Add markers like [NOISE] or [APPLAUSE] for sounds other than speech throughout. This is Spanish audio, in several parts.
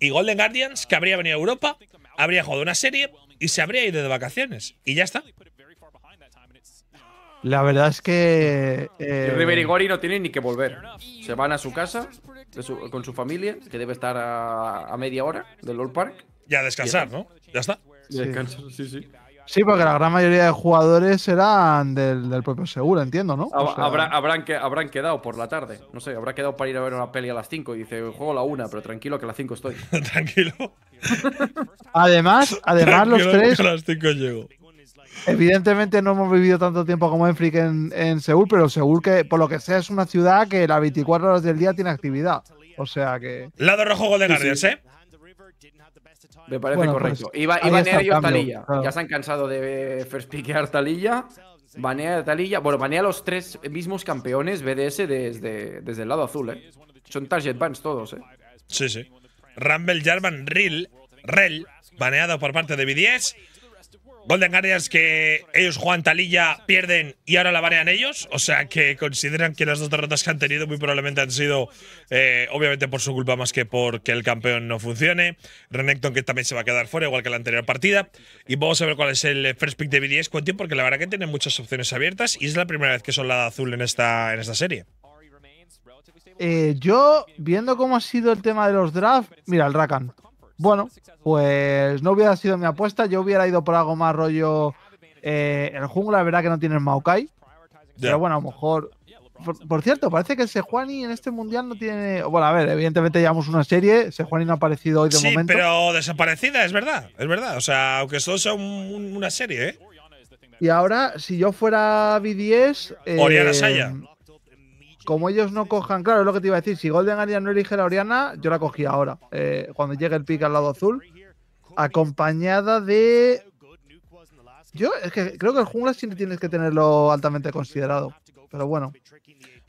Y Golden Guardians, que habría venido a Europa, habría jugado una serie y se habría ido de vacaciones. Y ya está. La verdad es que. Eh... River y Gori no tienen ni que volver. Se van a su casa con su familia, que debe estar a, media hora del Lord Park. Ya a descansar, ¿no? Ya está. sí, sí. Sí, porque la gran mayoría de jugadores eran del, del propio Seúl, entiendo, ¿no? habrá, habrán, que, habrán quedado por la tarde. No sé, habrá quedado para ir a ver una peli a las 5 y dice, juego a la 1, pero tranquilo que a las 5 estoy. [LAUGHS] tranquilo. además, además los tres... a las 5 llego. Evidentemente no hemos vivido tanto tiempo como Enfric en, Seúl, pero Seúl que por lo que sea es una ciudad que las 24 horas del día tiene actividad. O sea que... Lado rojo Golden sí, ¿eh? Me parece pues, correcto. Y Banea Talilla. Ya se han cansado de first pickear Talilla. Banea Talilla. Bueno, banea los tres mismos campeones BDS desde, desde el lado azul, eh. Son target bans todos, ¿eh? Sí, sí. Rumble Jarvan Ril, Rel, baneado por parte de BDS. Golden Guardians que ellos juegan Talilla, pierden y ahora la banean ellos. O sea que consideran que las dos derrotas que han tenido muy probablemente han sido, eh, obviamente, por su culpa más que porque el campeón no funcione. Renekton que también se va a quedar fuera, igual que la anterior partida. Y vamos a ver cuál es el eh, first pick de con tiempo porque la verdad que tiene muchas opciones abiertas y es la primera vez que son la azul en esta, en esta serie. Eh, yo, viendo cómo ha sido el tema de los drafts, mira, el Rakan. Bueno, pues no hubiera sido mi apuesta. Yo hubiera ido por algo más rollo. Eh, el jungla, la verdad que no tiene Maokai. Pero bueno, a lo mejor. Por, cierto, parece que Sejuani en este mundial no tiene. Bueno, a ver, evidentemente llevamos una serie. Sejuani no ha aparecido hoy de sí, momento. Pero desaparecida, es verdad. Es verdad. O sea, aunque solo sea una serie, ¿eh? Y ahora, si yo fuera BDS. Eh, Oriana Saya como ellos no cojan, claro, es lo que te iba a decir, si Golden Guardians no elige la Oriana, yo la cogí ahora, eh, cuando llegue el pick al lado azul, acompañada de... Yo es que creo que el jungla siempre tienes que tenerlo altamente considerado, pero bueno.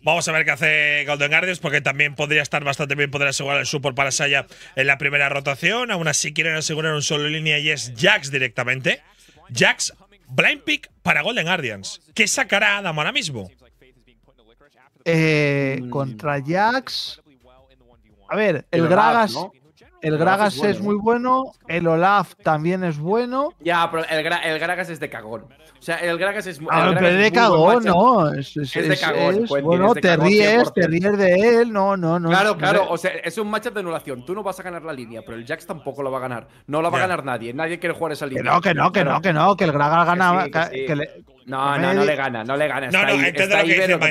Vamos a ver qué hace Golden Guardians, porque también podría estar bastante bien poder asegurar el support para Saya en la primera rotación. Aún así quieren asegurar un solo línea y es Jax directamente. Jax, blind pick para Golden Guardians. ¿Qué sacará Adam ahora mismo? eh, mm. contra Jax. A ver, el, Gragas. El Gragas es, muy bueno, el Olaf también es bueno. Ya, pero el, Gragas es de cagón. O sea, el Gragas es, ah, muy. Gragas de cagón, no. Es, de cagón. Pues, bueno, te ríes, te ríes de él. No, no, no. Claro, claro. O sea, es un matchup de anulación. Tú no vas a ganar la línea, pero el Jax tampoco la va a ganar. No la va a ganar nadie. Nadie quiere jugar esa línea. Que no, que no, que no, que no. Que el Gragas gana. Que le, no, no, no le gana, no le gana. No, no, entiendo lo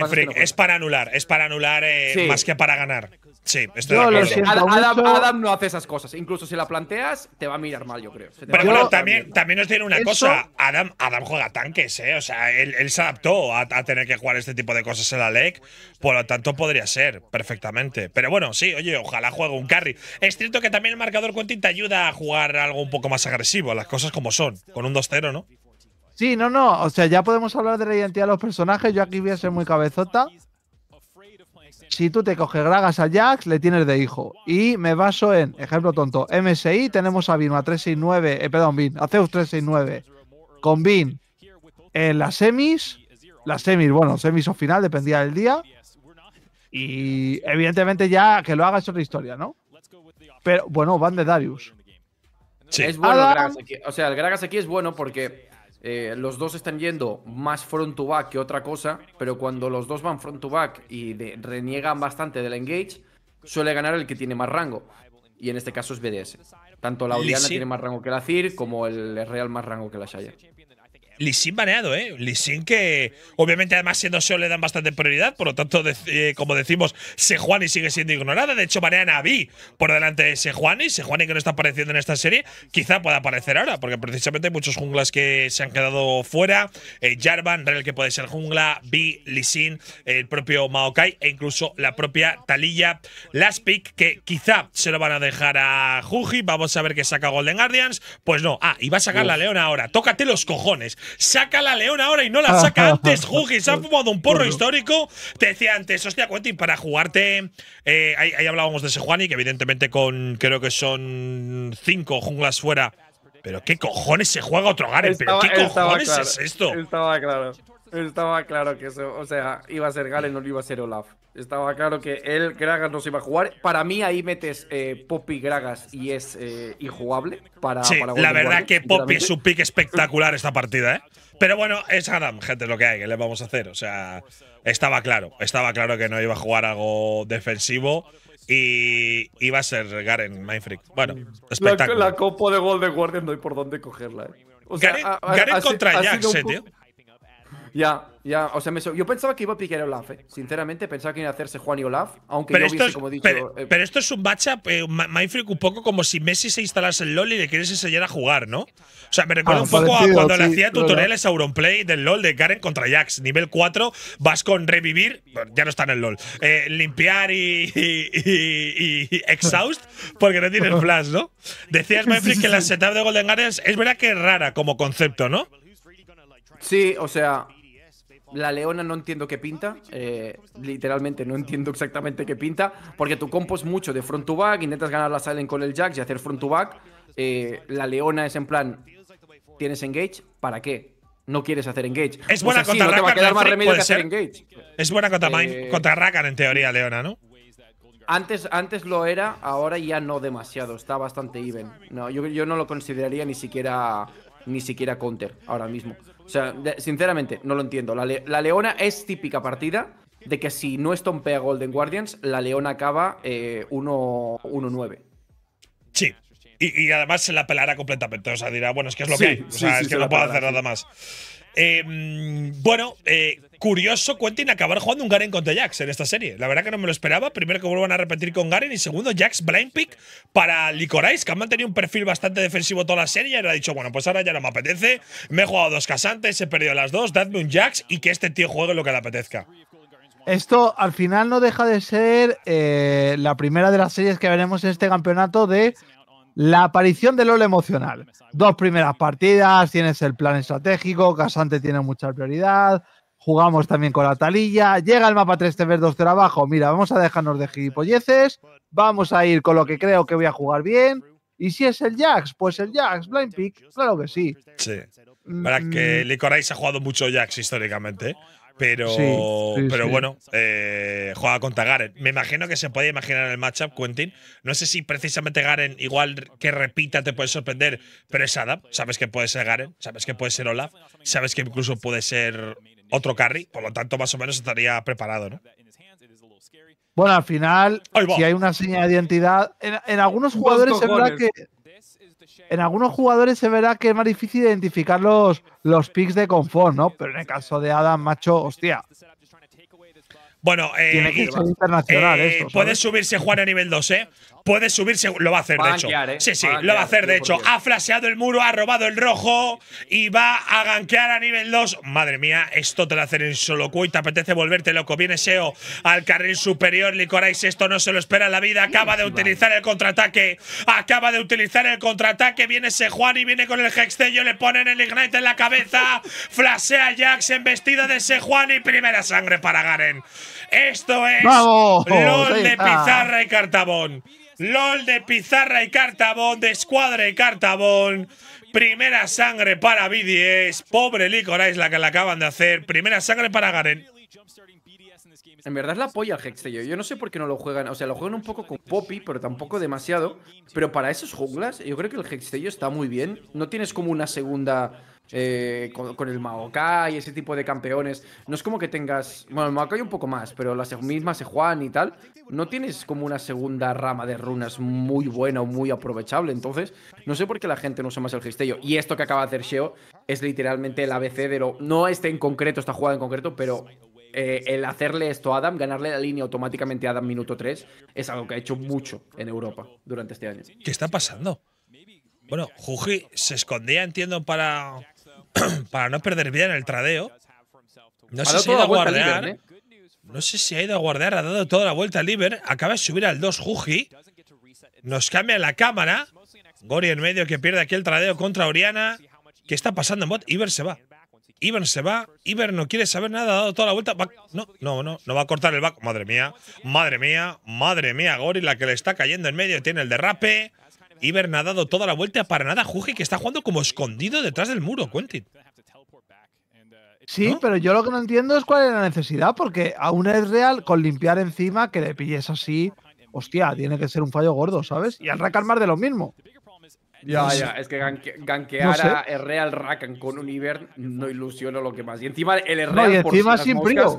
que dice Es para anular, es para anular eh, más que para ganar. Sí, estoy de acuerdo. Adam, no hace esas cosas. Incluso si la planteas, te va a mirar mal, yo creo. Pero bueno, también, también os tiene una cosa. Adam, Adam juega tanques, ¿eh? O sea, él, se adaptó a, tener que jugar este tipo de cosas en la leg. Por lo tanto, podría ser perfectamente. Pero bueno, sí, oye, ojalá juegue un carry. Es cierto que también el marcador Quentin te ayuda a jugar algo un poco más agresivo, las cosas como son. Con un 2-0, ¿no? Sí, no, no. O sea, ya podemos hablar de la identidad de los personajes. Yo aquí voy a ser muy cabezota. Si tú te coges Gragas a Jax, le tienes de hijo. Y me baso en, ejemplo tonto, MSI, tenemos a Vin, a 369, eh, perdón, Bin. a Zeus 369. Con Vin en eh, las semis, las semis, bueno, semis o final, dependía del día. Y evidentemente ya que lo haga es otra historia, ¿no? Pero bueno, van de Darius. Es bueno Gragas aquí. O sea, el Gragas aquí es bueno porque eh, los dos están yendo más front to back que otra cosa, pero cuando los dos van front to back y de, reniegan bastante del engage, suele ganar el que tiene más rango. Y en este caso es BDS. Tanto la Oriana tiene más rango que la Cir, como el Real más rango que la Shire. Lissin baneado, ¿eh? Lissin que obviamente además siendo SEO le dan bastante prioridad, por lo tanto, eh, como decimos, Sejuani sigue siendo ignorada. De hecho, banean a Vi por delante de Sejuani. Sejuani que no está apareciendo en esta serie, quizá pueda aparecer ahora, porque precisamente hay muchos junglas que se han quedado fuera. Eh, Jarvan, real que puede ser jungla, Vi, Lisin, el propio Maokai e incluso la propia Talilla pick que quizá se lo van a dejar a Juji. Vamos a ver qué saca Golden Guardians. Pues no. Ah, y va a sacar la Leona ahora. Tócate los cojones. Saca la leona ahora y no la saca [LAUGHS] antes, Juji. Se ha fumado un porro histórico. Te decía antes, hostia, Quentin, para jugarte. Eh, ahí, hablábamos de ese y que evidentemente con creo que son cinco junglas fuera. Pero qué cojones se juega otro Garen, pero qué cojones es esto. Estaba claro. Estaba claro que eso, o sea, iba a ser Galen, no lo iba a ser Olaf. Estaba claro que él, Gragas, no se iba a jugar. Para mí, ahí metes eh, Poppy Gragas y es eh, injugable. Para, la verdad que Poppy es un pick espectacular esta partida, ¿eh? Pero bueno, es Adam, gente, lo que hay, que le vamos a hacer. O sea, estaba claro, estaba claro que no iba a jugar algo defensivo. Y iba a ser Garen, Mindfreak. Bueno, espectacular. La, la copa de Golden Guardian no hay por dónde cogerla. ¿eh? Garen, contra Jax, tío. Ya, ya, o sea, yo pensaba que iba a a Olaf, eh. sinceramente, pensaba que iba a hacerse Juan y Olaf, aunque pero como dicho… Eh, pero, esto es un matchup, eh, un poco como si Messi se instalase en LoL y le quieres enseñar a jugar, ¿no? O sea, me recuerda ah, un poco cuando le hacía tutoriales a Auronplay del LoL de Karen contra Jax, nivel 4, vas con revivir, ya no está en el LoL, eh, limpiar y, exhaust porque no tienes flash, ¿no? Decías, Mindfreak, que la setup de Golden Gardens es verdad que rara como concepto, ¿no? Sí, o sea, la Leona no entiendo qué pinta, eh, literalmente no entiendo exactamente qué pinta, porque tu compo mucho de front to back, intentas ganar la silent con el Jax y hacer front to back. Eh, la Leona es en plan, ¿tienes engage? ¿Para qué? No quieres hacer engage. Es buena contra que hacer Es buena contra, Rakan en teoría, Leona, ¿no? Antes, antes lo era, ahora ya no demasiado, está bastante even. No, yo, yo no lo consideraría ni siquiera ni siquiera counter ahora mismo. O sea, sinceramente, no lo entiendo. La, Leona es típica partida de que si no estompea Golden Guardians, la Leona acaba 1-9. Eh, sí. Y, además se la pelará completamente. O sea, dirá, bueno, es que es lo que hay. O sea, es que no puede hacer nada más. Em, bueno, eh, curioso Quentin acabar jugando un Garen contra Jax en esta serie. La verdad que no me lo esperaba. Primero que vuelvan a repetir con Garen y segundo Jax blind pick para Licorice, que han mantenido un perfil bastante defensivo toda la serie y le ha dicho, bueno, pues ahora ya no me apetece, me he jugado dos casantes, he perdido las dos, dadme un Jax y que este tío juegue lo que le apetezca. Esto al final no deja de ser eh, la primera de las series que veremos en este campeonato de la aparición del LoL emocional. Dos primeras partidas, tienes el plan estratégico, Casante tiene mucha prioridad, jugamos también con la talilla, llega el mapa 3 TV 2 de abajo, mira, vamos a dejarnos de gilipolleces, vamos a ir con lo que creo que voy a jugar bien, y si es el Jax, pues el Jax, Blind Pick, claro que sí. Sí. Para mm, que mm. Licorice ha jugado mucho Jax históricamente. Pero, pero bueno, eh, juega contra Garen. Me imagino que se puede imaginar el matchup, Quentin. No sé si precisamente Garen, igual que repita, te puede sorprender, pero es Adam. Sabes que puede ser Garen, sabes que puede ser Olaf, sabes que incluso puede ser otro carry. Por lo tanto, más o menos estaría preparado, ¿no? Bueno, al final, si hay una señal de identidad, en, algunos jugadores es verdad que en algunos jugadores se verá que es más difícil identificar los, picks de confort, ¿no? Pero en el caso de Adam, macho, hostia, bueno, eh, Tiene que ser internacional eh, esto, puede subirse Juan a nivel 2, ¿eh? Puede subirse, lo va a hacer, de hecho. ¿eh? Sí, sí, lo va a hacer, de hecho. Ha flasheado el muro, ha robado el rojo y va a ganquear a nivel 2. Madre mía, esto te lo hacen en solo y te apetece volverte loco. Viene SEO al carril superior, Licorais, esto no se lo espera en la vida. Acaba de utilizar el contraataque, acaba de utilizar el contraataque. Viene ese Juan y viene con el Hextello, le ponen el Ignite en la cabeza. Flashea Jax en vestido de ese Juan y primera sangre para Garen. Esto es LOL de pizarra y cartabón. LOL de pizarra y cartabón, de escuadra y cartabón. Primera sangre para BDS. Pobre es la que la acaban de hacer. Primera sangre para Garen. En verdad es la polla Hexteo. Yo no sé por qué no lo juegan. O sea, lo juegan un poco con Poppy, pero tampoco demasiado. Pero para esos junglas, yo creo que el Hextello está muy bien. No tienes como una segunda eh, con, el Maokai, ese tipo de campeones. No es como que tengas. Bueno, el Maokai un poco más, pero las mismas se juegan y tal. No tienes como una segunda rama de runas muy buena o muy aprovechable. Entonces, no sé por qué la gente no usa más el Gistello. Y esto que acaba de hacer Sheo es literalmente el ABC de No está en concreto, esta jugada en concreto, pero eh, el hacerle esto a Adam, ganarle la línea automáticamente a Adam minuto 3, es algo que ha hecho mucho en Europa durante este año. ¿Qué está pasando? Bueno, Juji se escondía, entiendo, para [CLEARS THROAT] para no perder bien el tradeo. No sé, si ha ido a guardear, ¿eh? no sé si ha ido a guardear, ha dado toda la vuelta al Iber. Acaba de subir al 2 Juji. Nos cambia la cámara. Gori en medio que pierde aquí el tradeo contra Oriana. ¿Qué está pasando en bot? Iber se va. Iber se va. Iber no quiere saber nada, ha dado toda la vuelta. no, no, no, no va a cortar el back. Madre mía, madre mía, madre mía, Gori, la que le está cayendo en medio, tiene el derrape. Iber ha dado toda la vuelta para nada Juji, que está jugando como escondido detrás del muro, Quentin. Uh, sí, pero yo lo que no entiendo es cuál es la necesidad, porque a un es real con limpiar encima que le pilles así, hostia, tiene que ser un fallo gordo, ¿sabes? Y al Rakan de lo mismo. Ya, ya, es que ganke, a Real Rakan con un Iber no ilusiona lo que más. Y encima el Real. y encima sin moscas,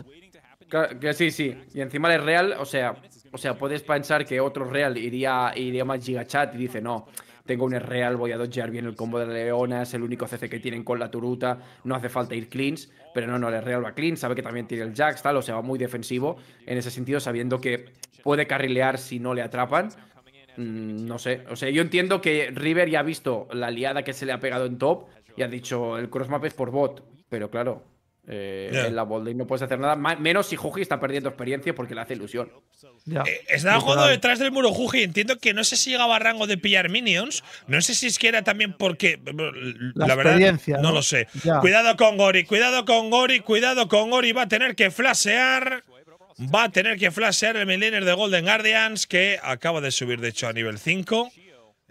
que, sí, sí. Y encima el Real, o sea, o sea, puedes pensar que otro real iría, iría más chat y dice, no, tengo un real, voy a dodgear bien el combo de la leona, es el único CC que tienen con la turuta, no hace falta ir cleans, pero no, no, el real va clean, sabe que también tiene el jax, tal, o sea, va muy defensivo en ese sentido, sabiendo que puede carrilear si no le atrapan. Mm, no sé, o sea, yo entiendo que River ya ha visto la liada que se le ha pegado en top y ha dicho, el crossmap es por bot, pero claro, eh, en la Bold no puedes hacer nada, menos si Juji está perdiendo experiencia porque le hace ilusión. Eh, está jugando detrás del muro Juji. Entiendo que no sé si llegaba a rango de pillar minions. No sé si es que era también porque. Eh, la, verdad, ¿no? lo sé. Cuidado con Gori, cuidado con Gori, cuidado con Gori. Va a tener que flashear. Va a tener que flashear el millennial de Golden Guardians que acaba de subir, de hecho, a nivel 5.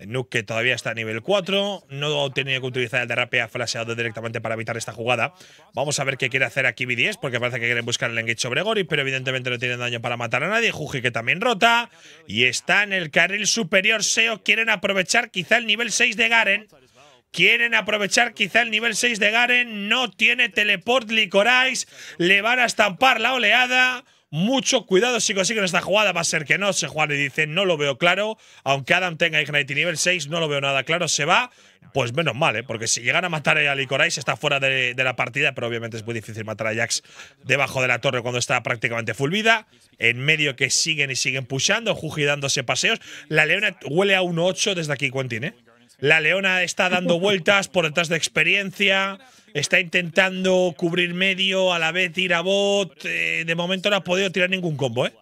Nuke todavía está a nivel 4, no tiene que utilizar el derrape, flasheado directamente para evitar esta jugada. Vamos a ver qué quiere hacer aquí B10, porque parece que quieren buscar el engage sobre pero evidentemente no tienen daño para matar a nadie. Juji que también rota, y está en el carril superior SEO, quieren aprovechar quizá el nivel 6 de Garen. Quieren aprovechar quizá el nivel 6 de Garen, no tiene teleport Licorice, le van a estampar la oleada... Mucho cuidado si consiguen esta jugada. Va a ser que no. Se juega y dice, no lo veo claro. Aunque Adam tenga Ignite nivel 6, no lo veo nada claro. Se va. Pues menos mal, ¿eh? porque si llegan a matar a Licorice está fuera de, la partida, pero obviamente es muy difícil matar a Jax debajo de la torre cuando está prácticamente full vida. En medio que siguen y siguen pushando, jugidándose paseos. La Leona huele a 1-8 desde aquí, Quentin, ¿eh? La Leona está dando vueltas por detrás de experiencia está intentando cubrir medio, a la vez ir a bot. Eh, de momento no ha podido tirar ningún combo, ¿eh?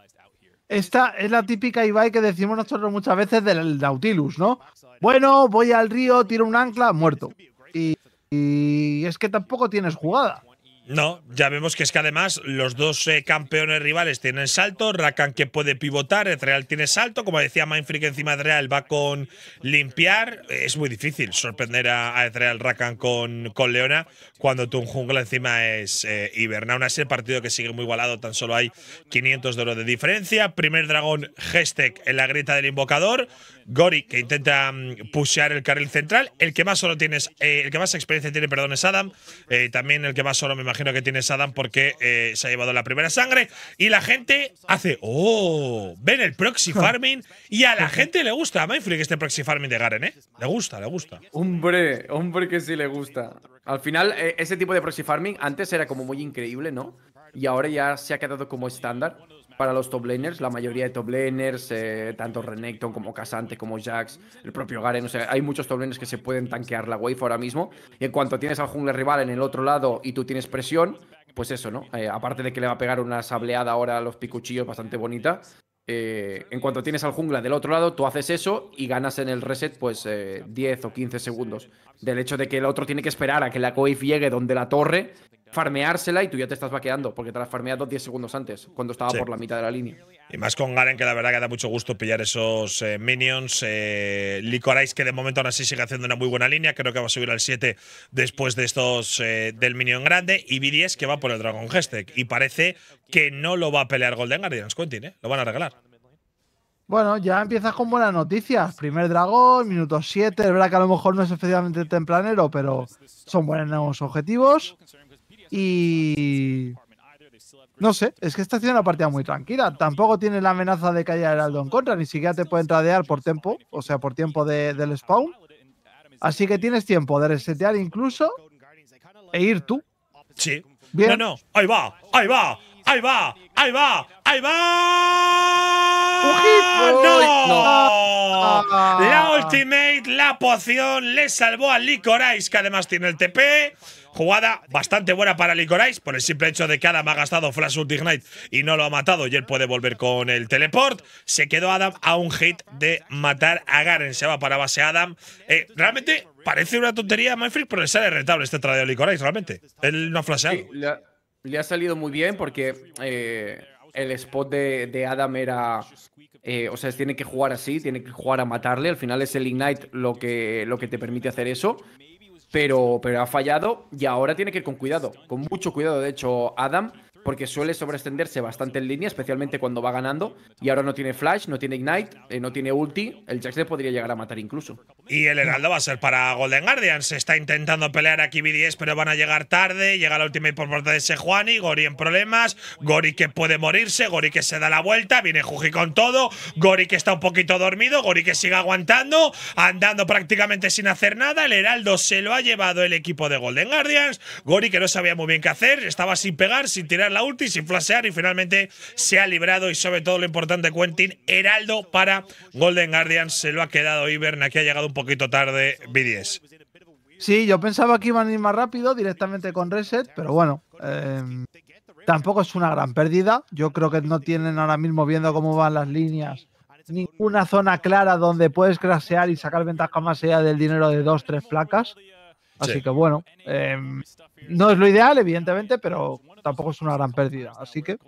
Esta es la típica Ibai que decimos nosotros muchas veces del Nautilus, ¿no? Bueno, voy al río, tiro un ancla, muerto. y es que tampoco tienes jugada. No, ya vemos que es que además los dos eh, campeones rivales tienen salto, Rakan que puede pivotar, Real tiene salto, como decía Mindfreak, encima de Real va con limpiar, es muy difícil sorprender a, a Rakan con, con Leona cuando tu jungla encima es eh, hiberna. Iberna. Aún así el partido que sigue muy igualado, tan solo hay 500 de oro de diferencia, primer dragón Gestec en la grieta del invocador, Gori, que intenta mm, pushear el carril central. El que más solo tienes, eh, el que más experiencia tiene, perdón, es Adam. Eh, también el que más solo me imagino que tiene es Adam porque eh, se ha llevado la primera sangre. Y la gente hace, oh, ven el proxy [LAUGHS] farming. y a la gente le gusta a este proxy farming de Garen, ¿eh? Le gusta, le gusta. Hombre, hombre que sí le gusta. Al final, ese tipo de proxy farming antes era como muy increíble, ¿no? Y ahora ya se ha quedado como estándar para los top laners, la mayoría de top laners, eh, tanto Renekton como Casante, como Jax, el propio Garen, o sea, hay muchos top laners que se pueden tanquear la wave ahora mismo. Y en cuanto tienes al jungler rival en el otro lado y tú tienes presión, pues eso, ¿no? Eh, aparte de que le va a pegar una sableada ahora a los picuchillos bastante bonita, eh, en cuanto tienes al jungla del otro lado, tú haces eso y ganas en el reset pues 10 o 15 segundos. Del hecho de que el otro tiene que esperar a que la wave llegue donde la torre farmeársela y tú ya te estás vaqueando, porque te la farmeas dos 10 segundos antes, cuando estaba por la mitad de la línea. Y más con Garen, que la verdad que da mucho gusto pillar esos eh, minions. Eh, que de momento aún así sigue haciendo una muy buena línea, creo que va a subir al 7 después de estos eh, del minion grande. Y BDS, que va por el dragón Hestek. Y parece que no lo va a pelear Golden Guardian, Quentin, ¿eh? lo van a regalar. Bueno, ya empiezas con buenas noticias. Primer dragón, minuto 7. Es verdad que a lo mejor no es especialmente tempranero, pero son buenos objetivos. Y. No sé, es que está haciendo una partida muy tranquila. Tampoco tiene la amenaza de callar el Heraldo en contra, ni siquiera te pueden tradear por tiempo, o sea, por tiempo de, del spawn. Así que tienes tiempo de resetear incluso e ir tú. Sí. Bien. No, no. Ahí va, ahí va, ahí va, ahí va, ahí va. La ultimate, la poción, le salvó a Licorice, que además tiene el TP. Jugada bastante buena para Licorice por el simple hecho de que Adam ha gastado Flash Ultignite y no lo ha matado y él puede volver con el teleport. Se quedó Adam a un hit de matar a Garen. Se va para base Adam. Eh, realmente parece una tontería a Manfred, pero le sale rentable este tradeo de Licorice, realmente. Él no ha flasheado. le, ha, salido muy bien porque eh, el spot de, Adam era eh, o sea, tiene que jugar así, tiene que jugar a matarle. Al final es el Ignite lo que, lo que te permite hacer eso pero, pero ha fallado y ahora tiene que ir con cuidado, con mucho cuidado. De hecho, Adam, porque suele sobreextenderse bastante en línea, especialmente cuando va ganando. Y ahora no tiene flash, no tiene ignite, eh, no tiene ulti. El Jax le podría llegar a matar incluso. Y el heraldo va a ser para Golden Guardians. está intentando pelear aquí 10 pero van a llegar tarde. Llega la ultimate por parte de Sejuani. Gori en problemas. Gori que puede morirse. Gori que se da la vuelta. Viene Juji con todo. Gori que está un poquito dormido. Gori que sigue aguantando. Andando prácticamente sin hacer nada. El heraldo se lo ha llevado el equipo de Golden Guardians. Gori que no sabía muy bien qué hacer. Estaba sin pegar, sin tirar la ulti sin flashear y finalmente se ha librado y sobre todo lo importante Quentin, Heraldo para Golden Guardian, se lo ha quedado Ivern, aquí ha llegado un poquito tarde B10. Sí, yo pensaba que iban a ir más rápido directamente con reset, pero bueno, em, tampoco es una gran pérdida. Yo creo que no tienen ahora mismo, viendo cómo van las líneas, ninguna zona clara donde puedes crasear y sacar ventaja más allá del dinero de dos, tres placas. Así que bueno, em, no es lo ideal, evidentemente, pero tampoco es una gran pérdida. Así que,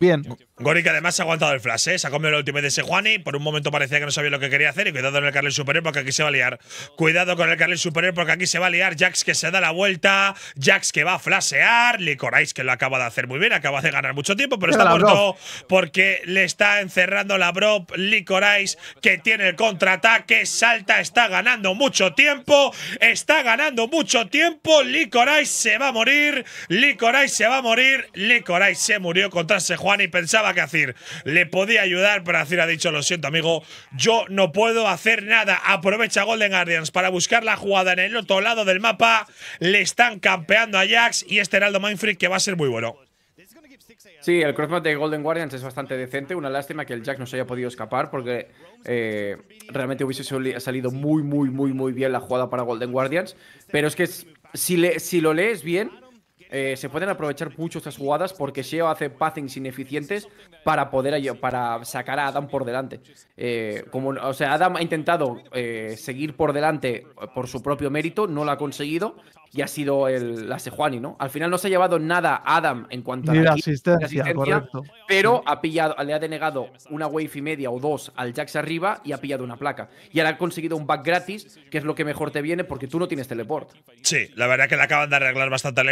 bien. Gori además ha aguantado el flash, ¿eh? Se ha comido el último de ese Juani. Por un momento parecía que no sabía lo que quería hacer. Y cuidado con el carril superior porque aquí se va a liar. Cuidado con el carril superior porque aquí se va a liar. Jax que se da la vuelta. Jax que va a flasear, Licorais que lo acaba de hacer muy bien. Acaba de ganar mucho tiempo, pero está muerto porque le está encerrando la bro. Licorais que tiene el contraataque. Salta, está ganando mucho tiempo. Está ganando mucho tiempo. Licorais se va a morir. Licorais se va a morir. Licorais se murió contra ese Juani. Pensaba que hacer. le podía ayudar, pero Azir ha dicho, lo siento amigo, yo no puedo hacer nada. Aprovecha Golden Guardians para buscar la jugada en el otro lado del mapa. Le están campeando a Jax y este Heraldo Mainfrick que va a ser muy bueno. Sí, el crossmatch de Golden Guardians es bastante decente. Una lástima que el Jax no se haya podido escapar porque eh, realmente hubiese salido muy, muy, muy, muy bien la jugada para Golden Guardians. Pero es que si lo lees bien, eh, se pueden aprovechar mucho estas jugadas porque Sheo hace passings ineficientes para poder para sacar a Adam por delante. Eh, como, sea, Adam ha intentado eh, seguir por delante por su propio mérito, no lo ha conseguido y ha sido el, la Sejuani, ¿no? Al final no se ha llevado nada Adam en cuanto a la, asistencia, pero ha pillado, le ha denegado una wave y media o dos al Jax arriba y ha pillado una placa. Y ahora ha conseguido un back gratis, que es lo que mejor te viene porque tú no tienes teleport. Sí, la verdad que le acaban de arreglar bastante a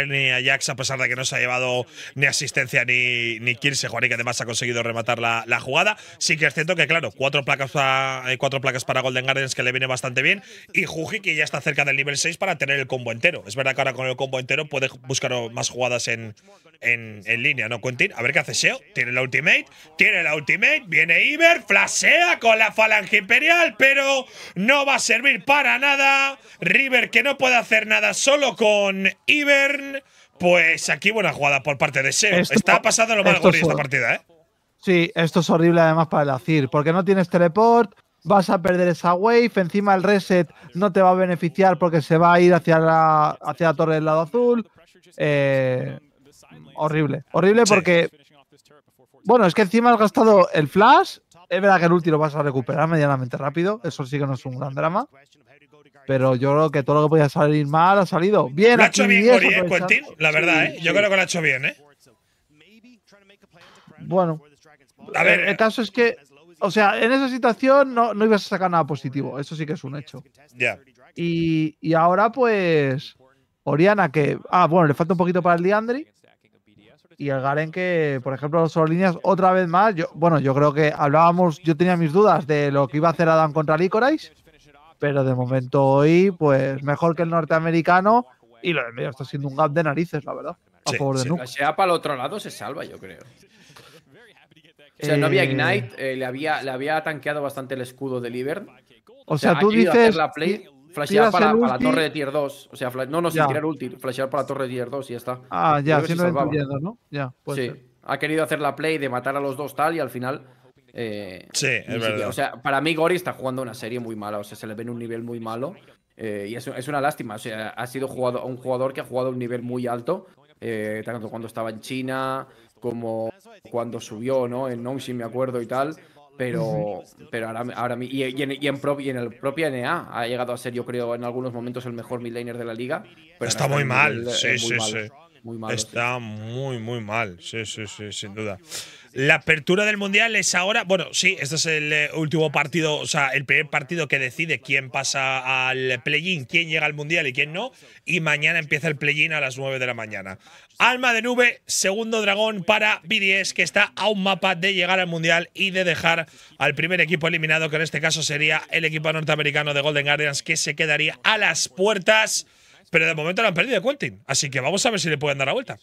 Jax, a pesar de que no se ha llevado ni asistencia ni, ni Kirse, Juan, y que además ha conseguido rematar la, jugada. Sí que es cierto que, claro, cuatro placas, para, eh, cuatro placas para Golden Gardens que le viene bastante bien. Y Juji, que ya está cerca del nivel 6 para tener el combo entero. Es verdad que ahora con el combo entero puede buscar más jugadas en, en, línea, ¿no, Quentin? A ver qué hace SEO. Tiene la ultimate, tiene la ultimate, viene Iber, flasea con la falange imperial, pero no va a servir para nada. River que no puede hacer nada solo con Ivern. Pues aquí buena jugada por parte de SEO. Está pasando lo más de esta partida, ¿eh? Sí, esto es horrible además para el Azir, porque no tienes teleport, vas a perder esa wave, encima el reset no te va a beneficiar porque se va a ir hacia la, hacia la torre del lado azul. Eh, horrible, horrible porque... Bueno, es que encima has gastado el flash, es verdad que el ulti lo vas a recuperar medianamente rápido, eso sí que no es un gran drama, pero yo creo que todo lo que podía salir mal ha salido bien. Lo bien la verdad, ¿eh? Yo creo que lo ha hecho bien, ¿eh? Bueno. A ver. El, caso es que, o sea, en esa situación no, ibas a sacar nada positivo. Eso sí que es un hecho. Y, ahora, pues. Oriana, que. Ah, bueno, le falta un poquito para el Diandri. Y el Garen, que, por ejemplo, los líneas otra vez más. Yo, bueno, yo creo que hablábamos. Yo tenía mis dudas de lo que iba a hacer Adam contra Licorice. Pero de momento hoy, pues mejor que el norteamericano y lo del medio está siendo un gap de narices, la verdad. A favor de Nuke. sea, para el otro lado se salva, yo creo. O sea, no había eh, Ignite, eh, le, había, había tanqueado bastante el escudo de Liber. O, sea, tú dices. La play, flashear para, la torre de tier 2. O sea, no, no, sin ya. tirar ulti, flashear para la torre de tier 2 y ya está. Ah, ya, si no ¿no? Ya, pues. Sí. Ha querido hacer la play de matar a los dos tal y al final eh, sí, es verdad. o sea, para mí Gori está jugando una serie muy mala, o sea, se le ve en un nivel muy malo. Eh, y es, es, una lástima, o sea, ha sido jugado, un jugador que ha jugado un nivel muy alto, eh, tanto cuando estaba en China como cuando subió, ¿no? En si me acuerdo y tal. Pero, pero ahora, ahora y, en, en el propio NA ha llegado a ser, yo creo, en algunos momentos el mejor midlaner de la liga. Pero está muy mal, sí, sí, sí. está muy, muy mal, sí, sí, sí, sin duda. La apertura del Mundial es ahora, bueno, sí, este es el eh, último partido, o sea, el primer partido que decide quién pasa al play-in, quién llega al Mundial y quién no, y mañana empieza el play-in a las 9 de la mañana. Alma de nube, segundo dragón para BDS, que está a un mapa de llegar al Mundial y de dejar al primer equipo eliminado, que en este caso sería el equipo norteamericano de Golden Guardians, que se quedaría a las puertas, pero de momento lo han perdido, Quentin, así que vamos a ver si le pueden dar la vuelta.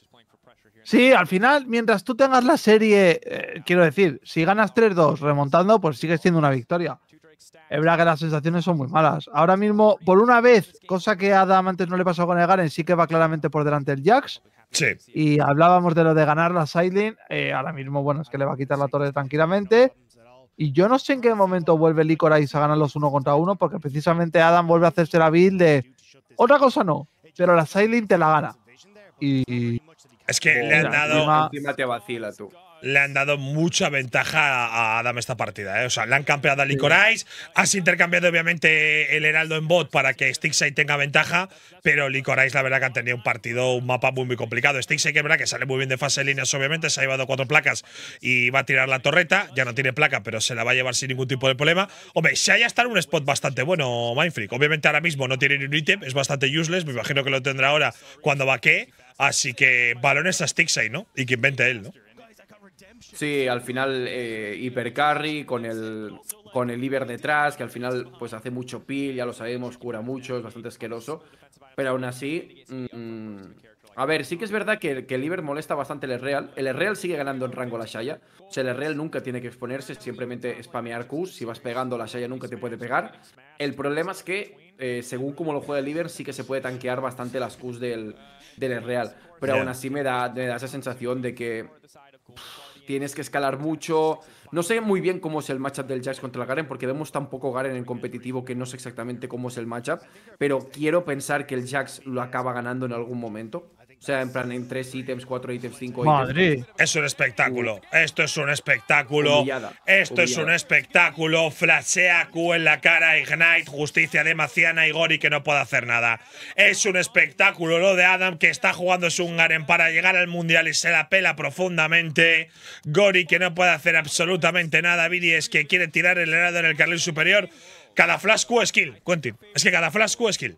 Sí, al final, mientras tú tengas la serie, eh, quiero decir, si ganas 3-2 remontando, pues sigues siendo una victoria. Es verdad que las sensaciones son muy malas. Ahora mismo, por una vez, cosa que a Adam antes no le pasó con el Garen, sí que va claramente por delante el Jax. Sí. Y hablábamos de lo de ganar la Silent. Eh, ahora mismo, bueno, es que le va a quitar la torre tranquilamente. Y yo no sé en qué momento vuelve Licorice a ganar los uno contra uno, porque precisamente Adam vuelve a hacerse la build de otra cosa no, pero la Silent te la gana. Y es que le han dado. Encima, te vacila tú le han dado mucha ventaja a Adam esta partida. Eh. O sea, le han campeado a Licorais. Has intercambiado, obviamente, el Heraldo en bot para que Stixey tenga ventaja. Pero licorice la verdad, que han tenido un partido, un mapa muy, muy complicado. Stixey, que es verdad que sale muy bien de fase de líneas, obviamente. Se ha llevado cuatro placas y va a tirar la torreta. Ya no tiene placa, pero se la va a llevar sin ningún tipo de problema. Hombre, se haya estado en un spot bastante bueno, Mindfreak. Obviamente, ahora mismo no tiene ni un ítem, es bastante useless. Me imagino que lo tendrá ahora cuando va que Así que balones a Stixey, ¿no? Y que invente él, ¿no? Sí, al final hipercarry eh, con el con el Iber detrás, que al final pues hace mucho pil, ya lo sabemos, cura mucho, es bastante asqueroso. Pero aún así, mm, a ver, sí que es verdad que, el Iber molesta bastante el Real. El Real sigue ganando en rango la Shaya. O sea, el Real nunca tiene que exponerse, simplemente spamear Qs. Si vas pegando, la Shaya nunca te puede pegar. El problema es que, eh, según como lo juega el Iber, sí que se puede tanquear bastante las Qs del, del Real. Pero aún así me da, da esa sensación de que tienes que escalar mucho. No sé muy bien cómo es el matchup del Jax contra el Garen, porque vemos tan poco Garen en competitivo que no sé exactamente cómo es el matchup. Pero quiero pensar que el Jax lo acaba ganando en algún momento. O sea, en plan, en tres ítems, cuatro ítems, cinco Madre. Es un espectáculo. Esto es un espectáculo. Esto es un espectáculo. Flashea Q en la cara, Ignite, justicia de Maciana y Gori que no puede hacer nada. Es un espectáculo lo de Adam que está jugando su garen para llegar al mundial y se la pela profundamente. Gori que no puede hacer absolutamente nada. Vidi es que quiere tirar el helado en el carril superior. Cada flash Q es kill, Es que cada flash Q es kill.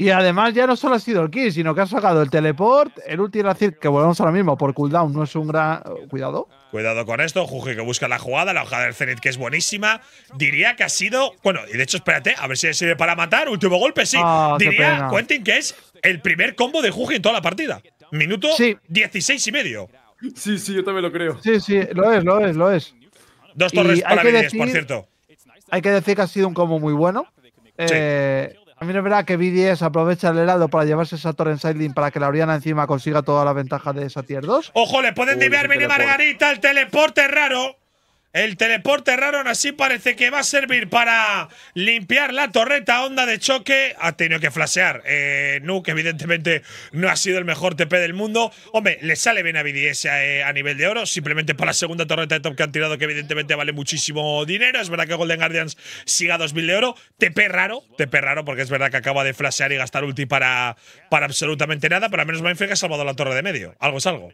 Y además ya no solo ha sido el kill, sino que ha sacado el teleport, el ulti decir que volvemos ahora mismo por cooldown, no es un gran… Eh, cuidado. Cuidado con esto, Juji que busca la jugada, la hoja del Zenith que es buenísima. Diría que ha sido… Bueno, y de hecho, espérate, a ver si sirve para matar. Último golpe, sí. Ah, Diría, Quentin, que es el primer combo de Juji en toda la partida. Minuto sí. 16 y medio. Sí, sí, yo también lo creo. Sí, sí, lo es, lo es, lo es. Dos torres para por cierto. Hay que decir que ha sido un combo muy bueno. Eh, a no es verdad que BDS aprovecha el helado para llevarse esa en Sidling para que la Oriana encima consiga toda la ventaja de esa tier 2. ¡Ojo! ¡Le pueden diviar mini Margarita el teleporte raro! El teleporte raro así parece que va a servir para limpiar la torreta onda de choque. Ha tenido que flashear. Eh, Nuke, evidentemente, no ha sido el mejor TP del mundo. Hombre, le sale bien a BDS eh, a, nivel de oro. Simplemente para la segunda torreta de top que han tirado, que evidentemente vale muchísimo dinero. Es verdad que Golden Guardians siga 2.000 de oro. TP raro, TP raro, porque es verdad que acaba de flashear y gastar ulti para, para absolutamente nada. Pero al menos que ha salvado la torre de medio. Algo es algo.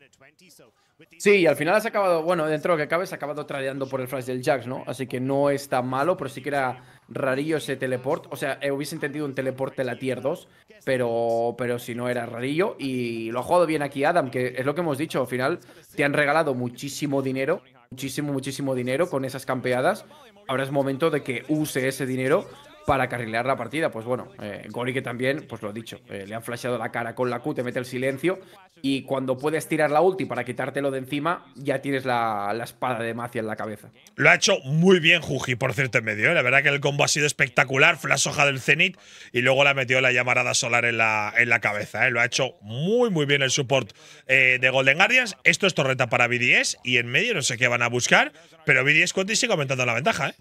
Sí, y al final has acabado, bueno, dentro de lo que acabes, has acabado tradeando por el flash del Jax, ¿no? Así que no está malo, pero sí que era rarillo ese teleport. O sea, eh, hubiese entendido un teleporte de la tier 2, pero, pero si no era rarillo. Y lo ha jugado bien aquí Adam, que es lo que hemos dicho. Al final te han regalado muchísimo dinero, muchísimo, muchísimo dinero con esas campeadas. Ahora es momento de que use ese dinero para carrilear la partida. Pues bueno, eh, que también, pues lo dicho, eh, le han flasheado la cara con la Q, te mete el silencio y cuando puedes tirar la ulti para quitártelo de encima, ya tienes la, espada de mafia en la cabeza. Lo ha hecho muy bien Juji, por cierto, en medio. ¿eh? La verdad que el combo ha sido espectacular, flashoja hoja del Zenit y luego la metió la llamarada solar en la, en la cabeza. ¿eh? Lo ha hecho muy, muy bien el support de Golden Guardians. Esto es torreta para BDS y en medio no sé qué van a buscar, pero BDS Conti sigue aumentando la ventaja.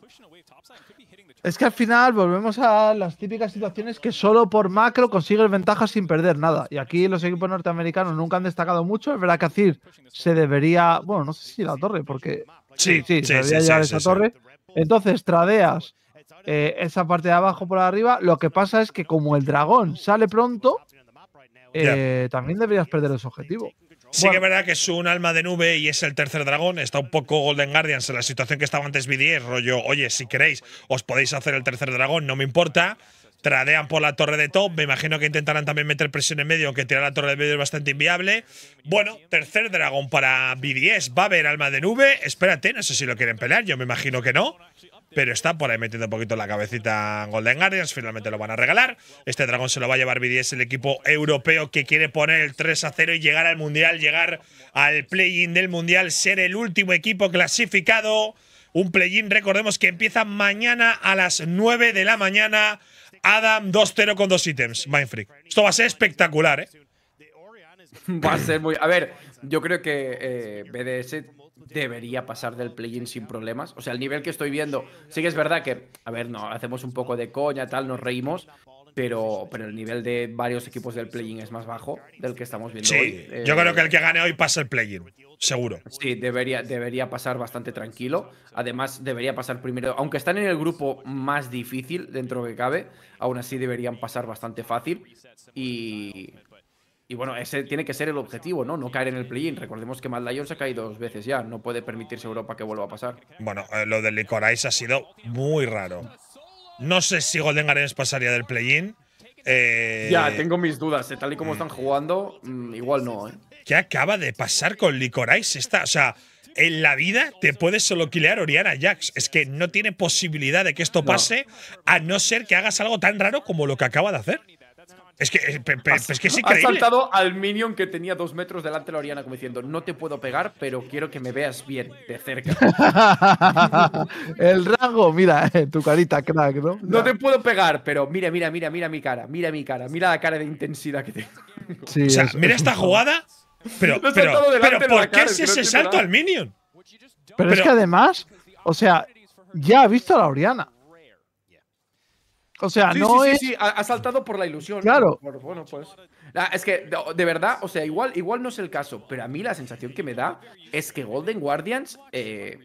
Es que al final volvemos a las típicas situaciones que solo por macro consigues ventaja sin perder nada. Y aquí los equipos norteamericanos nunca han destacado mucho. Es verdad que Azir se debería. Bueno, no sé si la torre, porque. Sí, sí, se debería llevar esa torre. Entonces, tradeas eh, esa parte de abajo por arriba. Lo que pasa es que como el dragón sale pronto, eh, también deberías perder ese objetivo. Sí que es verdad que es un alma de nube y es el tercer dragón. Está un poco Golden Guardians en la situación que estaba antes BDS, rollo, oye, si queréis, os podéis hacer el tercer dragón, no me importa. Tradean por la torre de top. Me imagino que intentarán también meter presión en medio, aunque tirar la torre de medio es bastante inviable. Bueno, tercer dragón para BDS. Va a haber alma de nube. Espérate, no sé si lo quieren pelear. Yo me imagino que no pero está por ahí metiendo un poquito la cabecita en Golden Guardians. Finalmente lo van a regalar. Este dragón se lo va a llevar BDS, el equipo europeo que quiere poner el 3 a 0 y llegar al Mundial, llegar al play-in del Mundial, ser el último equipo clasificado. Un play-in, recordemos que empieza mañana a las 9 de la mañana. Adam 2-0 con dos ítems, Mindfreak. Esto va a ser espectacular, ¿eh? [LAUGHS] Va a ser muy. A ver, yo creo que eh, BDS debería pasar del play-in sin problemas. O sea, el nivel que estoy viendo, sí que es verdad que, a ver, no, hacemos un poco de coña, tal, nos reímos, pero, pero el nivel de varios equipos del play-in es más bajo del que estamos viendo hoy. yo creo eh. que el que gane hoy pasa el play-in, seguro. Sí, debería, debería pasar bastante tranquilo. Además, debería pasar primero, aunque están en el grupo más difícil dentro que cabe, aún así deberían pasar bastante fácil. Y, y bueno, ese tiene que ser el objetivo, ¿no? No caer en el play-in. Recordemos que Mal ha caído dos veces ya. No puede permitirse Europa que vuelva a pasar. Bueno, eh, lo del Licorice ha sido muy raro. No sé si Golden es pasaría del play-in. Eh, ya, tengo mis dudas. Eh, tal y como están mm. jugando, mm, igual no. ¿Qué acaba de pasar con Licorice? está o sea, en la vida te puedes solo quilear Oriana Jax. Es que no tiene posibilidad de que esto pase, a no ser que hagas algo tan raro como lo que acaba de hacer. Eh, es que, es, increíble. Ha saltado al minion que tenía dos metros delante de la Oriana, como diciendo: No te puedo pegar, pero quiero que me veas bien de cerca. [LAUGHS] el rango, mira, eh, tu carita, crack, ¿no? No te puedo pegar, pero mira, mira, mira, mira mi cara, mira mi cara, mira la cara de intensidad que tengo. o sea, mira esta jugada, pero, pero, ¿por qué es ese salto al minion? Pero, es que además, o sea, ya ha visto a la Oriana. O sea, no es... Sí, sí, saltado por la ilusión. Claro. bueno, pues. Es que, de verdad, o sea, igual, igual no es el caso, pero a mí la sensación que me da es que Golden Guardians eh,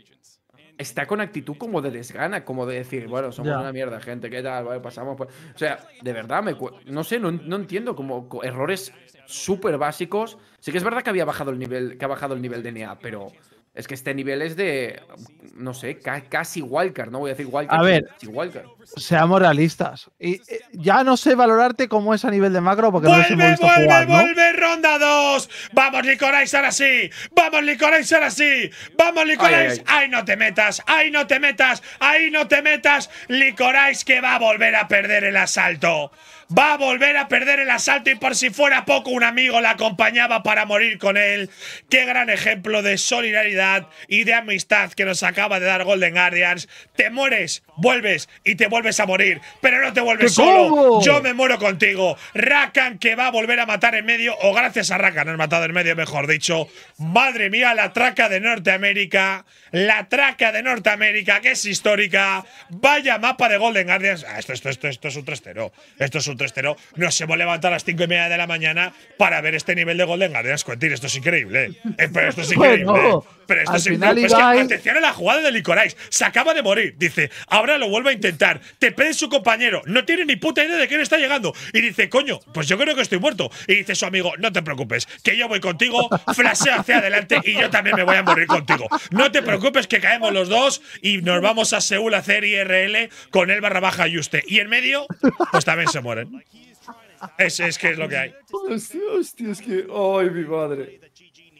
está con actitud como de desgana, como de decir, bueno, somos una mierda, gente, ¿qué tal? Vale, pasamos pues". O sea, de verdad, me no sé, no, no entiendo como errores súper básicos. Sí que es verdad que había bajado el nivel, que ha bajado el nivel de NEA, pero es que este nivel es de, no sé, casi Walker, no voy a decir Walker. A ver, seamos realistas. Y, eh, ya no sé valorarte como es a nivel de macro porque vuelve, no vuelve, vuelve, ronda 2. Vamos, licorais, ahora sí. Vamos, licorais, ahora sí. Vamos, licorais! Ay, no te metas, ahí no te metas, ahí no te metas. ¡Licorais, que va a volver a perder el asalto va a volver a perder el asalto y por si fuera poco un amigo la acompañaba para morir con él. Qué gran ejemplo de solidaridad y de amistad que nos acaba de dar Golden Guardians. Te mueres, vuelves y te vuelves a morir, pero no te vuelves solo. Yo me muero contigo. Rakan que va a volver a matar en medio, o gracias a Rakan han matado en medio, mejor dicho. Madre mía, la traca de Norteamérica, la traca de Norteamérica que es histórica. Vaya mapa de Golden Guardians. Ah, esto, esto, esto, esto es un trastero. Esto es un pero nos hemos levantado a las 5 y media de la mañana para ver este nivel de Golden de Esto es increíble. ¿eh? eh pero esto es increíble pero esto al es final que, atención la jugada de Licorais. Se acaba de morir. Dice, ahora lo vuelve a intentar. Te pede su compañero. No tiene ni puta idea de quién está llegando. Y dice, coño, pues yo creo que estoy muerto. Y dice su amigo, no te preocupes, que yo voy contigo, frase hacia adelante y yo también me voy a morir contigo. No te preocupes que caemos los dos y nos vamos a Seúl a hacer IRL con el barra baja y usted. Y en medio, pues también se mueren. Es, es que es lo que hay. Hostia, hostia, que. ¡Ay, mi madre!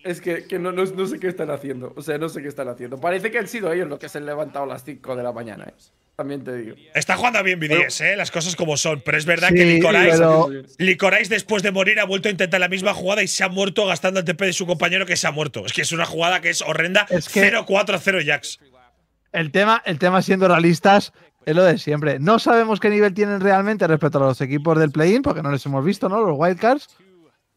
Es que, no, no, sé qué están haciendo. O sea, no sé qué están haciendo. Parece que han sido ellos los que se han levantado a las 5 de la mañana. ¿eh? También te digo. Está jugando bien ¿eh? las cosas como son. Pero es verdad que Licorais, después de morir, ha vuelto a intentar la misma jugada y se ha muerto gastando el TP de su compañero que se ha muerto. Es que es una jugada que es horrenda. Es 0-4-0 Jax. El tema, el tema, siendo realistas, es lo de siempre. No sabemos qué nivel tienen realmente respecto a los equipos del play-in, porque no les hemos visto, ¿no? Los wildcards.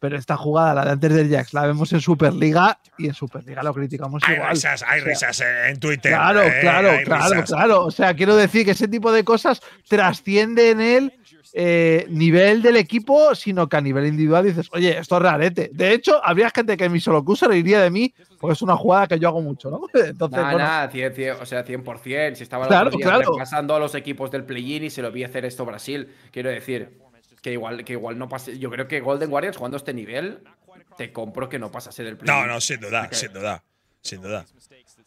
Pero esta jugada, la de antes del Jax, la vemos en Superliga y en Superliga lo criticamos hay igual. Risas, hay risas eh, en Twitter. Claro, eh, claro, claro, claro. O sea, quiero decir que ese tipo de cosas trascienden el eh, nivel del equipo, sino que a nivel individual dices, oye, esto es rarete. De hecho, habría gente que en mi solo se reiría de mí, porque es una jugada que yo hago mucho, ¿no? [LAUGHS] Entonces, nada. o sea, 100%. Si estaba claro, pasando a los equipos del play-in y se lo vi hacer esto Brasil, quiero decir que igual, que igual no pase. Yo creo que Golden Warriors jugando este nivel, te compro que no pasa a ser el primero. No, no, sin duda, sin duda. Sin duda.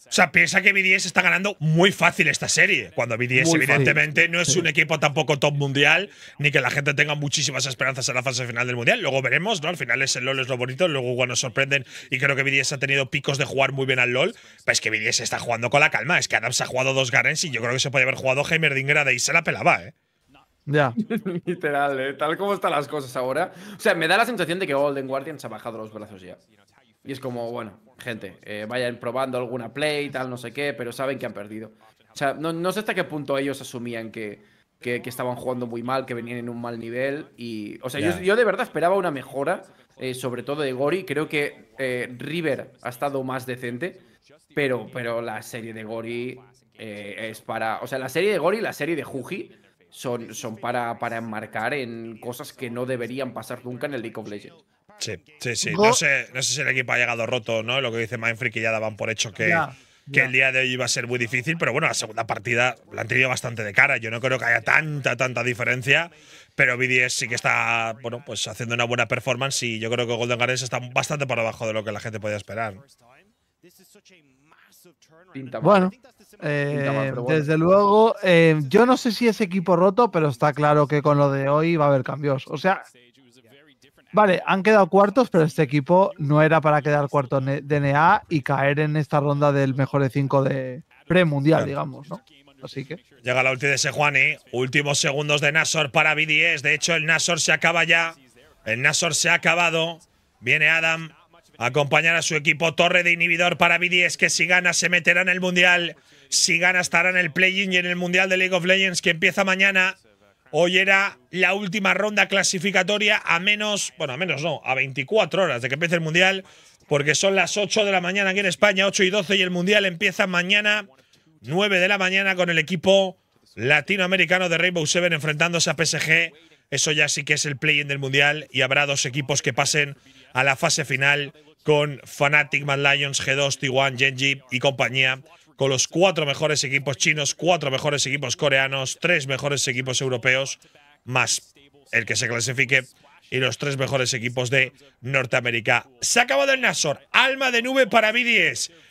O sea, piensa que BDS está ganando muy fácil esta serie. Cuando BDS, evidentemente, no es un equipo tampoco top mundial, ni que la gente tenga muchísimas esperanzas en la fase final del mundial. Luego veremos, ¿no? Al final es el LOL es lo bonito, luego igual nos sorprenden. Y creo que BDS ha tenido picos de jugar muy bien al LOL. Pues que BDS está jugando con la calma. Es que Adams ha jugado dos Garens y yo creo que se puede haber jugado Heimerdinger de ahí se la pelaba, ¿eh? Ya. [LAUGHS] Literal, eh, tal como están las cosas ahora. O sea, me da la sensación de que Golden Guardians se ha bajado los brazos ya. Y es como, bueno, gente, eh, vayan probando alguna play y tal, no sé qué, pero saben que han perdido. O sea, no, sé hasta qué punto ellos asumían que, que, estaban jugando muy mal, que venían en un mal nivel. Y, o sea, yo, de verdad esperaba una mejora, eh, sobre todo de Gori. Creo que River ha estado más decente, pero, pero la serie de Gori es para. O sea, la serie de Gori y la serie de Juji son, para, para enmarcar en cosas que no deberían pasar nunca en el League of Legends. Sí, sí, sí. No sé, si el equipo ha llegado roto, ¿no? Lo que dice Mindfreak que ya daban por hecho que, el día de hoy iba a ser muy difícil, pero bueno, la segunda partida la han tenido bastante de cara. Yo no creo que haya tanta, tanta diferencia, pero BDS sí que está, bueno, pues haciendo una buena performance y yo creo que Golden Gardens está bastante por abajo de lo que la gente podía esperar. Bueno, eh, desde luego, eh, yo no sé si es equipo roto, pero está claro que con lo de hoy va a haber cambios. O sea, vale, han quedado cuartos, pero este equipo no era para quedar cuarto e-, de DNA y caer en esta ronda del mejor de cinco de premundial, digamos, ¿no? Así que. Llega la ulti de Sejuani. Últimos segundos de Nasor para BDS. De hecho, el Nasor se acaba ya. El Nasor se ha acabado. Viene Adam a acompañar a su equipo. Torre de inhibidor para BDS, que si gana se meterá en el mundial si gana estará en el play-in y en el Mundial de League of Legends que empieza mañana. Hoy era la última ronda clasificatoria a menos, bueno, a menos no, a 24 horas de que empiece el Mundial, porque son las 8 de la mañana aquí en España, 8 y 12, y el Mundial empieza mañana, 9 de la mañana, con el equipo latinoamericano de Rainbow Seven enfrentándose a PSG. Eso ya sí que es el play-in del Mundial y habrá dos equipos que pasen a la fase final con Fnatic, Mad Lions, G2, T1, Genji y compañía con los cuatro mejores equipos chinos, cuatro mejores equipos coreanos, tres mejores equipos europeos, más el que se clasifique y los tres mejores equipos de Norteamérica. Se ha acabado el Nasor. Alma de nube para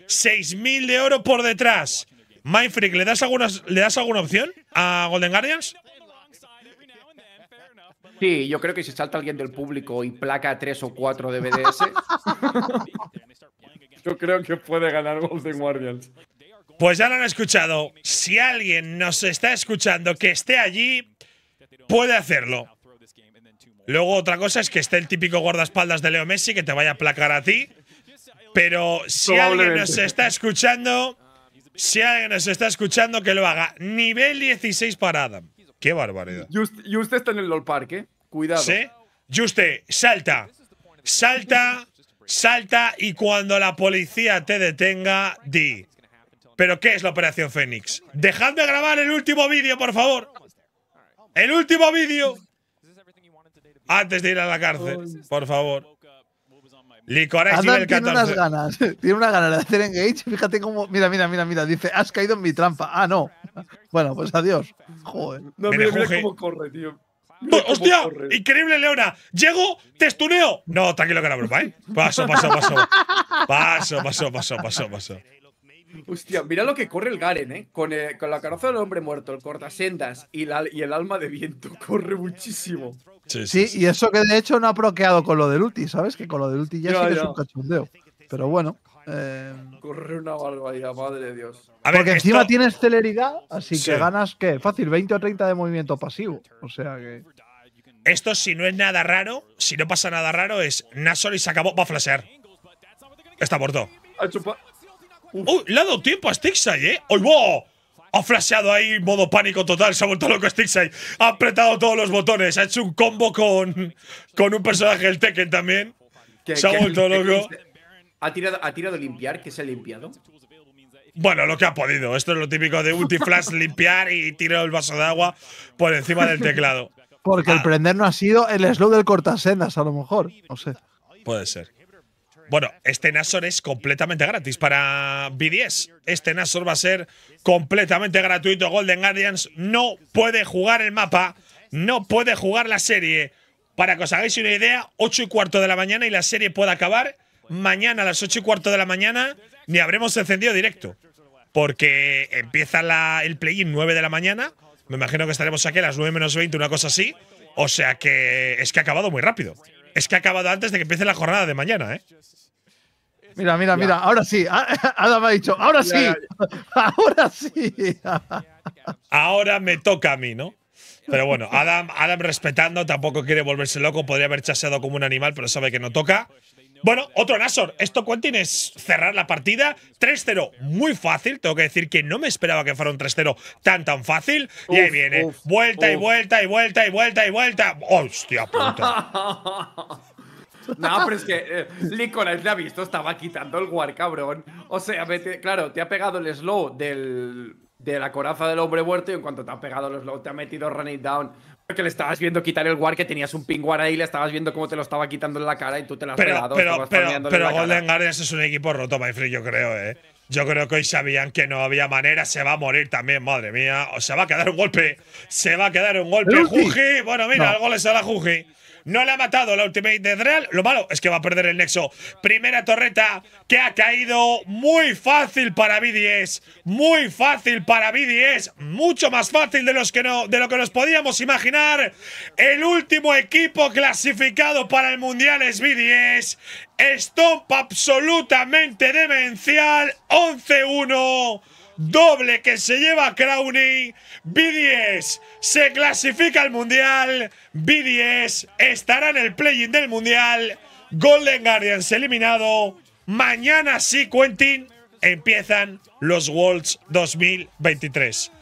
Seis mil de oro por detrás. Mindfreak, ¿le das, ¿le das alguna opción a Golden Guardians? Sí, yo creo que si salta alguien del público y placa tres o cuatro de BDS. [LAUGHS] yo creo que puede ganar Golden Guardians. Pues ya lo han escuchado. Si alguien nos está escuchando que esté allí, puede hacerlo. Luego otra cosa es que esté el típico guardaespaldas de Leo Messi que te vaya a placar a ti. Pero si alguien nos está escuchando, si alguien nos está escuchando, que lo haga. Nivel 16 para Adam. Qué barbaridad. Y usted está en el LOL Park, ¿eh? Cuidado. Sí. Y usted, salta. Salta, salta y cuando la policía te detenga, di. ¿Pero qué es la Operación Fénix? ¡Dejadme grabar el último vídeo, por favor! ¡El último vídeo! Antes de ir a la cárcel, por favor. Licores nivel 14. Tiene unas ganas, [LAUGHS] tiene una ganas de hacer engage. Fíjate cómo. Mira, mira, mira, mira. Dice, has caído en mi trampa. Ah, no. Bueno, pues adiós. Joder. No, mira, cómo corre, tío. ¡Hostia! Increíble, Leona. Llego, te testuneo. No, tranquilo que era broma, ¿eh? Paso, paso, paso. Paso, paso, paso, paso, paso. Hostia, mira lo que corre el Garen, ¿eh? Con, eh, la carroza del hombre muerto, el cortasendas y, y el alma de viento. [LAUGHS] Corre muchísimo. Sí, y eso que de hecho no ha proqueado con lo del ulti, ¿sabes? Que con lo del ulti ya, es un cachondeo. Pero bueno. Eh, corre una barbaridad, madre de Dios. A ver, que encima tienes celeridad, así que ganas, ¿qué? Fácil, 20 o 30 de movimiento pasivo. O sea que. Esto, si no es nada raro, si no pasa nada raro, es Nasol y se acabó, va a flashear. Está muerto. ¡Uy! Le ha dado tiempo a Stixay, ¿eh? ¡Hoy Ha flasheado ahí modo pánico total. Se ha vuelto loco Stixay. Ha apretado todos los botones. Ha hecho un combo con, con un personaje del Tekken también. Se ha vuelto loco. ¿Ha tirado, ¿Ha limpiar? ¿Que se ha limpiado? Bueno, lo que ha podido. Esto es lo típico de Ultiflash, limpiar y tirar el vaso de agua por encima del teclado. Porque el ah. prender no ha sido el slow del cortasendas, a lo mejor. No sé. Puede ser. Bueno, este Nasor es completamente gratis para B10. Este Nasor va a ser completamente gratuito. Golden Guardians no puede jugar el mapa, no puede jugar la serie. Para que os hagáis una idea, 8 y cuarto de la mañana y la serie puede acabar mañana a las 8 y cuarto de la mañana ni habremos encendido directo. Porque empieza la, el play-in 9 de la mañana. Me imagino que estaremos aquí a las 9 menos 20, una cosa así. O sea que es que ha acabado muy rápido es que ha acabado antes de que empiece la jornada de mañana, ¿eh? Mira, mira, mira, ahora sí. Ah, [LAUGHS] Adam ha dicho, ahora sí. [LAUGHS] Ahora sí. ahora me toca a mí, ¿no? Pero bueno, Adam, Adam respetando, tampoco quiere volverse loco, podría haber chaseado como un animal, pero sabe que no toca. Bueno, otro Nasor. Esto, Quentin, es cerrar la partida. 3-0, muy fácil. Tengo que decir que no me esperaba que fuera un 3-0 tan, tan fácil. y ahí viene. vuelta y vuelta y vuelta y vuelta y vuelta. ¡Hostia puta! [LAUGHS] No, pero es que eh, le ha visto, estaba quitando el guard, cabrón. O sea, veces claro, te ha pegado el slow del, de la coraza del hombre muerto y en cuanto te ha pegado el slow te ha metido running down que le estabas viendo quitar el war que tenías un pingüino ahí, le estabas viendo cómo te lo estaba quitando en la cara y tú te la has pegado, Pero, Golden Guardians es un equipo roto, Mayfrey, yo creo, eh. Yo creo que hoy sabían que no había manera, se va a morir también, madre mía. O se va a quedar un golpe, se va a quedar un golpe. Juji, bueno, mira, el algo le sale a Juji. No le ha matado la Ultimate de Dreal. Lo malo es que va a perder el nexo. Primera torreta que ha caído muy fácil para BDS. Muy fácil para BDS. Mucho más fácil de, que de lo que nos podíamos imaginar. El último equipo clasificado para el Mundial es BDS. Stomp absolutamente demencial. 11-1 doble que se lleva B BDS se clasifica al Mundial. BDS estará en el play-in del Mundial. Golden Guardians eliminado. Mañana sí, Quentin, empiezan los Worlds 2023.